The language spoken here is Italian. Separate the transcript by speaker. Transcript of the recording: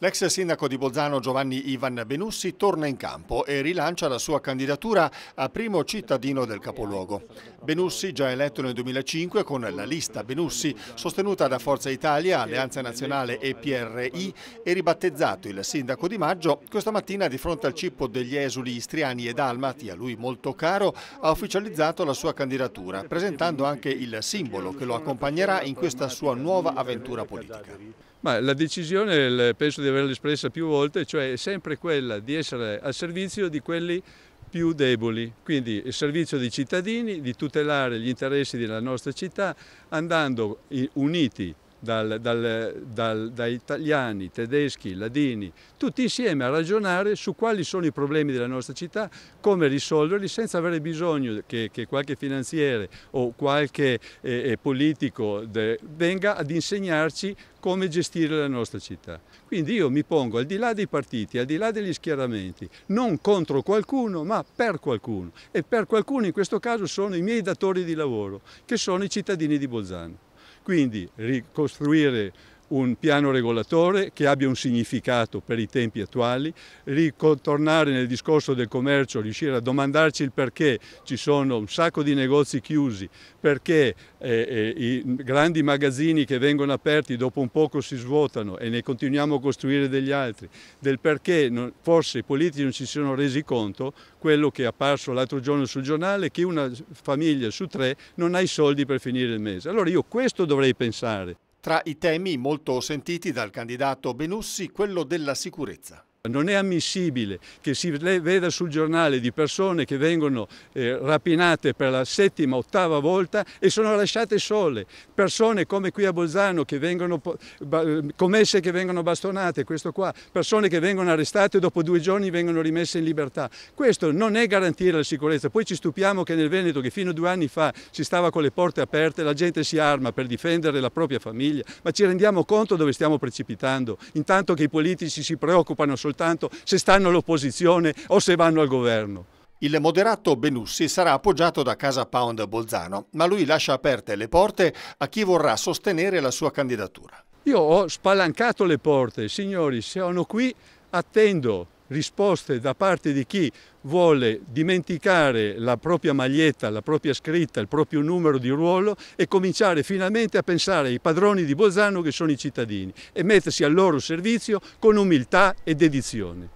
Speaker 1: L'ex sindaco di Bolzano Giovanni Ivan Benussi torna in campo e rilancia la sua candidatura a primo cittadino del capoluogo. Benussi, già eletto nel 2005 con la lista Benussi, sostenuta da Forza Italia, Alleanza Nazionale e PRI, e ribattezzato il sindaco di maggio, questa mattina di fronte al cippo degli esuli istriani e dalmati, a lui molto caro, ha ufficializzato la sua candidatura, presentando anche il simbolo che lo accompagnerà in questa sua nuova avventura politica.
Speaker 2: Ma la decisione, penso di averla espressa più volte, cioè è sempre quella di essere al servizio di quelli più deboli, quindi il servizio dei cittadini, di tutelare gli interessi della nostra città andando uniti dal, dal, dal, da italiani, tedeschi, ladini, tutti insieme a ragionare su quali sono i problemi della nostra città, come risolverli senza avere bisogno che, che qualche finanziere o qualche eh, eh, politico de, venga ad insegnarci come gestire la nostra città. Quindi io mi pongo al di là dei partiti, al di là degli schieramenti, non contro qualcuno ma per qualcuno e per qualcuno in questo caso sono i miei datori di lavoro che sono i cittadini di Bolzano. Quindi ricostruire un piano regolatore che abbia un significato per i tempi attuali, ritornare nel discorso del commercio, riuscire a domandarci il perché ci sono un sacco di negozi chiusi, perché eh, eh, i grandi magazzini che vengono aperti dopo un poco si svuotano e ne continuiamo a costruire degli altri, del perché non, forse i politici non si sono resi conto quello che è apparso l'altro giorno sul giornale, che una famiglia su tre non ha i soldi per finire il mese. Allora io questo dovrei pensare.
Speaker 1: Tra i temi molto sentiti dal candidato Benussi, quello della sicurezza.
Speaker 2: Non è ammissibile che si veda sul giornale di persone che vengono eh, rapinate per la settima, ottava volta e sono lasciate sole. Persone come qui a Bolzano che vengono commesse che vengono bastonate, questo qua, persone che vengono arrestate e dopo due giorni vengono rimesse in libertà. Questo non è garantire la sicurezza. Poi ci stupiamo che nel Veneto, che fino a due anni fa si stava con le porte aperte, la gente si arma per difendere la propria famiglia, ma ci rendiamo conto dove stiamo precipitando, intanto che i politici si preoccupano soltanto soltanto se stanno all'opposizione o se vanno al
Speaker 1: governo. Il moderato Benussi sarà appoggiato da Casa Pound Bolzano, ma lui lascia aperte le porte a chi vorrà sostenere la sua candidatura. Io ho spalancato le
Speaker 2: porte, signori, sono qui, attendo risposte da parte di chi vuole dimenticare la propria maglietta, la propria scritta, il proprio numero di ruolo e cominciare finalmente a pensare ai padroni di Bolzano che sono i cittadini e mettersi al loro servizio con umiltà e dedizione.